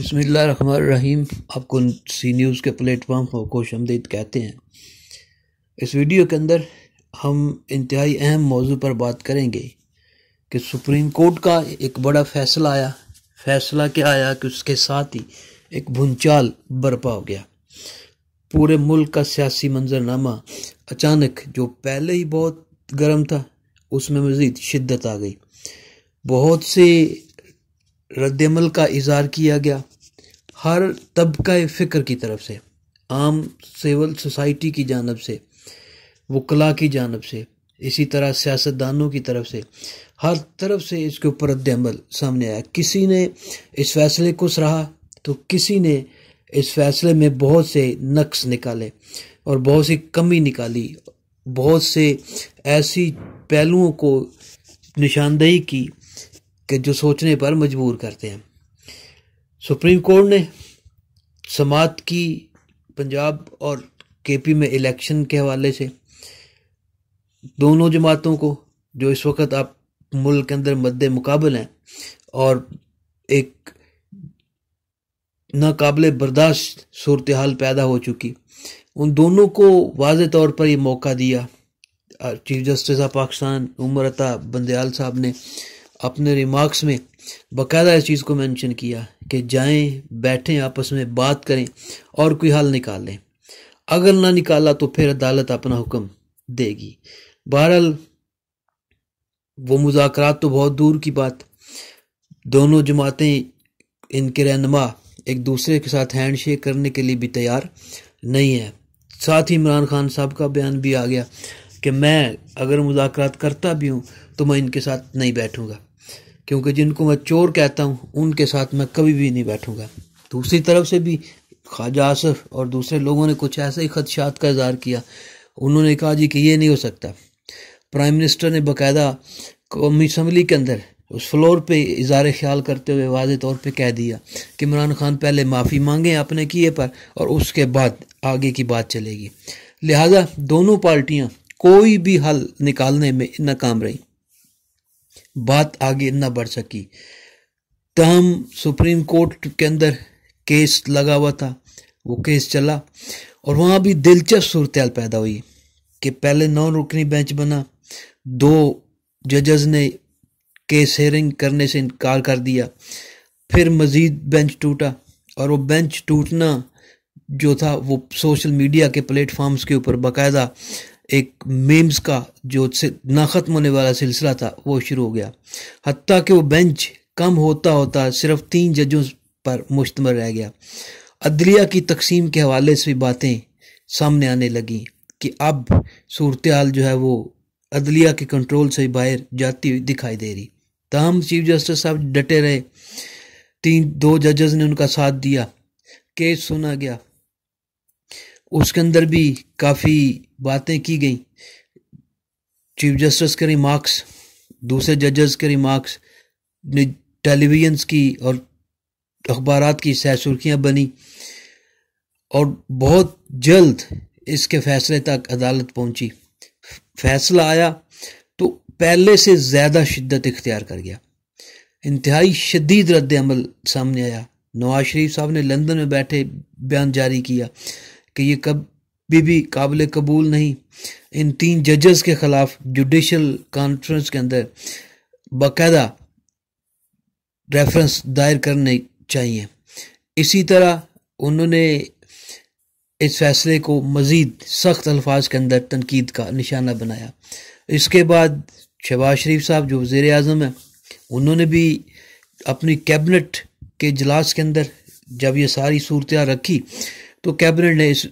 रहीम आपको सी न्यूज़ के प्लेटफॉर्म को खुश हमदीद कहते हैं इस वीडियो के अंदर हम इंतहाई अहम मौजू पर बात करेंगे कि सुप्रीम कोर्ट का एक बड़ा फ़ैसला आया फ़ैसला क्या आया कि उसके साथ ही एक भूनचाल बर्पा हो गया पूरे मुल्क का सियासी मंजरनामा अचानक जो पहले ही बहुत गर्म था उसमें मज़ीद शिद्दत आ गई बहुत से रद्दमल का इजहार किया गया हर तबका फ़िक्र की तरफ से आम सिविल सोसाइटी की जानब से वकला की जानब से इसी तरह सियासतदानों की तरफ से हर तरफ से इसके ऊपर रद्दमल सामने आया किसी ने इस फैसले को सराहा तो किसी ने इस फैसले में बहुत से नक्स निकाले और बहुत सी कमी निकाली बहुत से ऐसी पहलुओं को निशानदेही की कि जो सोचने पर मजबूर करते हैं सुप्रीम कोर्ट ने समात की पंजाब और केपी में इलेक्शन के हवाले से दोनों जमातों को जो इस वक्त आप मुल्क के अंदर मद्द मुकाबल हैं और एक नाकबिल बर्दाश्त सूरत हाल पैदा हो चुकी उन दोनों को वाज तौर पर ये मौका दिया chief justice of Pakistan Umar Ata Bandial साहब ने अपने रिमार्क्स में बकायदा इस चीज़ को मेंशन किया कि जाएं बैठें आपस में बात करें और कोई हल निकाल लें अगर ना निकाला तो फिर अदालत अपना हुक्म देगी बहरहाल वो मुजाकर तो बहुत दूर की बात दोनों जमातें इनके रहनमा एक दूसरे के साथ हैंड शेक करने के लिए भी तैयार नहीं है साथ ही इमरान खान साहब का बयान भी आ गया कि मैं अगर मुजाकर करता भी हूँ तो मैं इनके साथ नहीं बैठूँगा क्योंकि जिनको मैं चोर कहता हूँ उनके साथ मैं कभी भी नहीं बैठूंगा दूसरी तरफ से भी ख्वाजा आसफ और दूसरे लोगों ने कुछ ऐसे ही खदशात का इजहार किया उन्होंने कहा जी कि ये नहीं हो सकता प्राइम मिनिस्टर ने बाकायदा कौमी असम्बली के अंदर उस फ्लोर पे इजहार ख्याल करते हुए वाज तौर पे कह दिया कि इमरान खान पहले माफ़ी मांगे अपने किए पर और उसके बाद आगे की बात चलेगी लिहाजा दोनों पार्टियाँ कोई भी हल निकालने में नाकाम रही बात आगे न बढ़ सकी तहम सुप्रीम कोर्ट के अंदर केस लगा हुआ था वो केस चला और वहाँ भी दिलचस्प सूरत पैदा हुई कि पहले नौ रुकनी बेंच बना दो जजेस ने केस हेयरिंग करने से इनकार कर दिया फिर मज़ीद बेंच टूटा और वो बेंच टूटना जो था वो सोशल मीडिया के प्लेटफॉर्म्स के ऊपर बाकायदा एक मेम्स का जो ना ख़त्म होने वाला सिलसिला था वो शुरू हो गया हती कि वो बेंच कम होता होता सिर्फ तीन जजों पर मुश्तमल रह गया अदलिया की तकसीम के हवाले से भी बातें सामने आने लगी कि अब सूरत हाल जो है वो अदलिया के कंट्रोल से बाहर जाती हुई दिखाई दे रही तहम चीफ जस्टिस साहब डटे रहे तीन दो जजेस ने उनका साथ दिया केस सुना गया उसके अंदर भी काफ़ी बातें की गई चीफ जस्टिस के रिमार्क्स दूसरे जजेस के रिमार्क्स टेलीविजन्स की और अखबार की सह सुर्खियाँ बनी और बहुत जल्द इसके फैसले तक अदालत पहुंची फैसला आया तो पहले से ज़्यादा शिद्दत इख्तियार कर गया इंतहाई शदीद रद्द अमल सामने आया नवाज शरीफ साहब ने लंदन में बैठे बयान जारी किया कि ये कब भी काबिल कबूल नहीं इन तीन जजेस के खिलाफ जुडिशल कॉन्फ्रेंस के अंदर बाकायदा रेफरेंस दायर करने चाहिए इसी तरह उन्होंने इस फैसले को मज़ीद सख्त अल्फाज के अंदर तनकीद का निशाना बनाया इसके बाद शहबाज शरीफ साहब जो वज़ी अजम हैं उन्होंने भी अपनी कैबिनेट के इजलास के अंदर जब ये सारी सूरत रखी तो कैबिनेट ने इस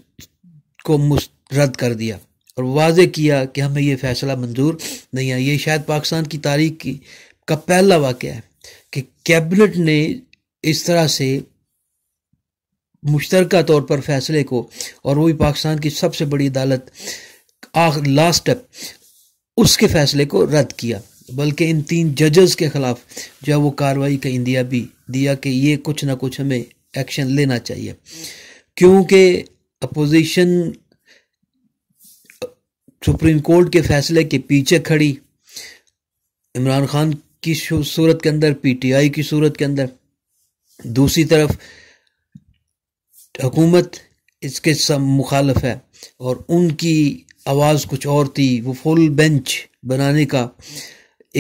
को रद्द कर दिया और वाज किया कि हमें यह फैसला मंजूर नहीं है ये शायद पाकिस्तान की तारीख की का पहला वाक़ है कि कैबिनेट ने इस तरह से मुश्तरक तौर पर फैसले को और वही पाकिस्तान की सबसे बड़ी अदालत आख लास्ट स्टेप उसके फैसले को रद्द किया बल्कि इन तीन जजेस के ख़िलाफ़ जो है वो कार्रवाई का इंदिया भी दिया कि ये कुछ ना कुछ हमें एक्शन लेना चाहिए क्योंकि अपोजिशन सुप्रीम कोर्ट के फैसले के पीछे खड़ी इमरान खान की सूरत के अंदर पीटीआई की सूरत के अंदर दूसरी तरफ हुकूमत इसके सब मुखालफ है और उनकी आवाज़ कुछ और थी वो फुल बेंच बनाने का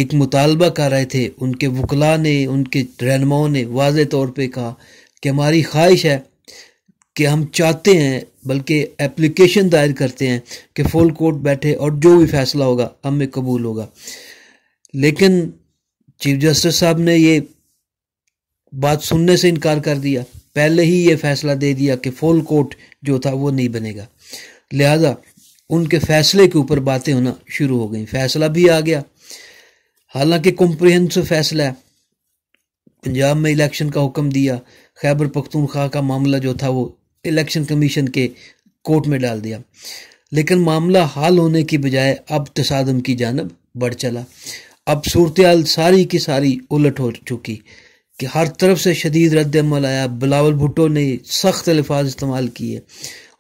एक मुतालबा कर रहे थे उनके वकला ने उनके रहनुमाओं ने वाज तौर पे कहा कि हमारी ख्वाहिश है कि हम चाहते हैं बल्कि एप्लीकेशन दायर करते हैं कि फुल कोर्ट बैठे और जो भी फैसला होगा हमें कबूल होगा लेकिन चीफ जस्टिस साहब ने ये बात सुनने से इनकार कर दिया पहले ही ये फैसला दे दिया कि फुल कोर्ट जो था वो नहीं बनेगा लिहाजा उनके फैसले के ऊपर बातें होना शुरू हो गई फैसला भी आ गया हालांकि कॉम्प्रिहेंसिव फैसला है पंजाब में इलेक्शन का हुक्म दिया खैबर पख्तूनख्वा का मामला जो था वो इलेक्शन कमीशन के कोर्ट में डाल दिया लेकिन मामला हाल होने की बजाय अब तसादम की जानब बढ़ चला अब सूरत सारी की सारी उलट हो चुकी कि हर तरफ से शदीद रद्दमल आया बिलावल भुट्टो ने सख्त अल्फाज इस्तेमाल किए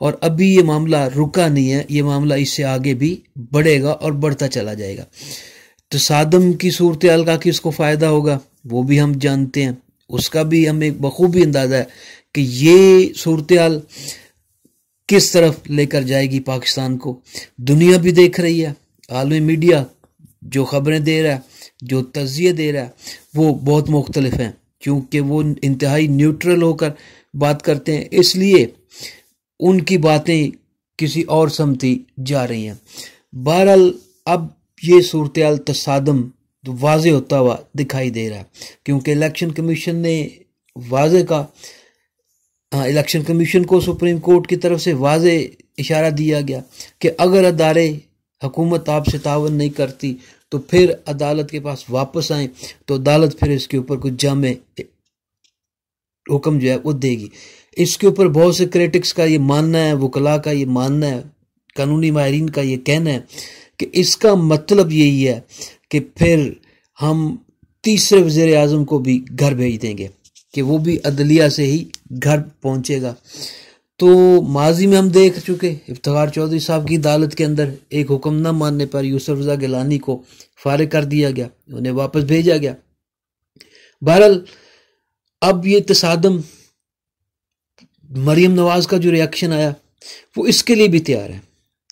और अभी ये मामला रुका नहीं है ये मामला इससे आगे भी बढ़ेगा और बढ़ता चला जाएगा तो सादम की सूरत का कि उसको फ़ायदा होगा वो भी हम जानते हैं उसका भी हमें बखूबी अंदाज़ा है कि ये सूरत किस तरफ लेकर जाएगी पाकिस्तान को दुनिया भी देख रही है आलमी मीडिया जो ख़बरें दे रहा है जो तजिए दे रहा है वो बहुत मुख्तलफ हैं क्योंकि वो इंतहाई न्यूट्रल होकर बात करते हैं इसलिए उनकी बातें किसी और समती जा रही हैं बहरहाल अब ये सूरत तसादम तो वाज होता हुआ दिखाई दे रहा है क्योंकि इलेक्शन कमीशन ने वाज का इलेक्शन हाँ, कमीशन को सुप्रीम कोर्ट की तरफ से वाज इशारा दिया गया कि अगर अदारे हुकूमत आपसे तावन नहीं करती तो फिर अदालत के पास वापस आए तो अदालत फिर इसके ऊपर कुछ जामे हुक्म जो है वो देगी इसके ऊपर बहुत से क्रिटिक्स का ये मानना है वकला का ये मानना है कानूनी माहरीन का ये कहना है कि इसका मतलब यही है कि फिर हम तीसरे वजे अजम को भी घर भेज देंगे कि वो भी अदलिया से ही घर पहुंचेगा तो माजी में हम देख चुके इफ्तार चौधरी साहब की अदालत के अंदर एक हुक्म न मानने पर यूसुफ रजा गिलानी को फारग कर दिया गया उन्हें वापस भेजा गया बहरहाल अब ये तसादम मरियम नवाज़ का जो रिएक्शन आया वो इसके लिए भी तैयार है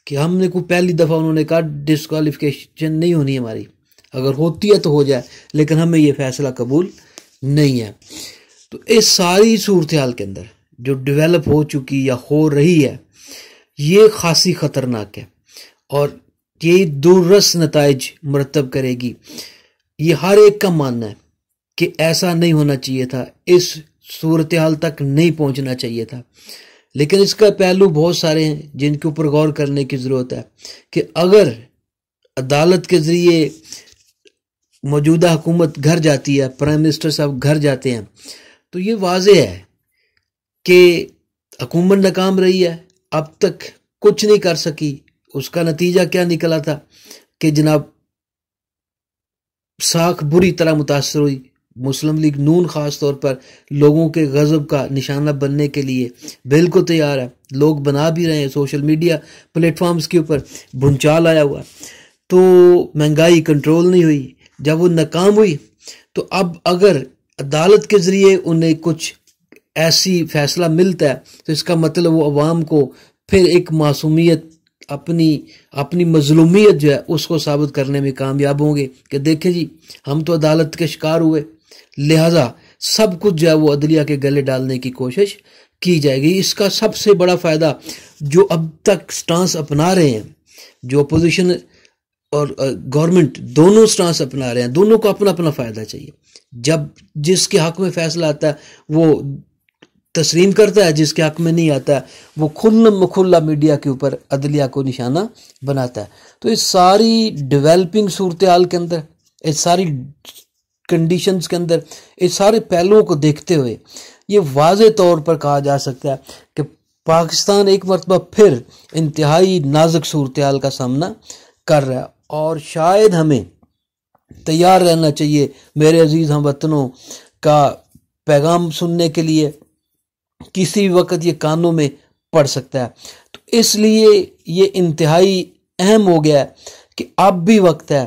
कि हमने को पहली दफ़ा उन्होंने कहा डिसकॉलीफिकेशन नहीं होनी हमारी अगर होती है तो हो जाए लेकिन हमें यह फैसला कबूल नहीं है तो ये सारी सूरत हाल के अंदर जो डेवलप हो चुकी या हो रही है ये खासी ख़तरनाक है और ये दुरस नतज मरतब करेगी ये हर एक का मानना है कि ऐसा नहीं होना चाहिए था इस सूरत हाल तक नहीं पहुंचना चाहिए था लेकिन इसका पहलू बहुत सारे हैं जिनके ऊपर गौर करने की ज़रूरत है कि अगर अदालत के ज़रिए मौजूदा हुकूमत घर जाती है प्राइम मिनिस्टर साहब घर जाते हैं तो ये वाज है कि हकूमत नाकाम रही है अब तक कुछ नहीं कर सकी उसका नतीजा क्या निकला था कि जनाब साख बुरी तरह मुतासर हुई मुस्लिम लीग नून ख़ास तौर पर लोगों के गज़ब का निशाना बनने के लिए बिल्कुल तैयार है लोग बना भी रहे हैं सोशल मीडिया प्लेटफॉर्म्स के ऊपर भुंचाल आया हुआ तो महंगाई कंट्रोल नहीं हुई जब वो नाकाम हुई तो अब अगर अदालत के ज़रिए उन्हें कुछ ऐसी फैसला मिलता है तो इसका मतलब वो अवाम को फिर एक मासूमियत अपनी अपनी मजलूमियत जो है उसको साबित करने में कामयाब होंगे कि देखें जी हम तो अदालत के शिकार हुए लिहाजा सब कुछ जो है वो अदलिया के गले डालने की कोशिश की जाएगी इसका सबसे बड़ा फ़ायदा जो अब तक स्टांस अपना रहे हैं जो अपोजिशन और गवर्नमेंट दोनों स्टांस अपना रहे हैं दोनों को अपना अपना फ़ायदा चाहिए जब जिसके हक में फैसला आता है वो तस्लीम करता है जिसके हक में नहीं आता है वो खुल मखुल्ला मीडिया के ऊपर अदलिया को निशाना बनाता है तो इस सारी डेवलपिंग सूरत हाल के अंदर इस सारी कंडीशंस के अंदर इस सारे पहलुओं को देखते हुए ये वाज तौर पर कहा जा सकता है कि पाकिस्तान एक मरतबा फिर इंतहाई नाजुक सूरत हाल का सामना कर रहा है और शायद हमें तैयार रहना चाहिए मेरे अजीज़ हम वतनों का पैगाम सुनने के लिए किसी वक्त ये कानों में पड़ सकता है तो इसलिए ये इंतहाई अहम हो गया है कि अब भी वक्त है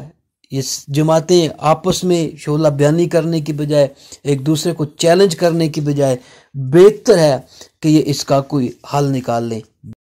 ये जमातें आपस में शोला बयानी करने की बजाय एक दूसरे को चैलेंज करने की बजाय बेहतर है कि ये इसका कोई हल निकाल लें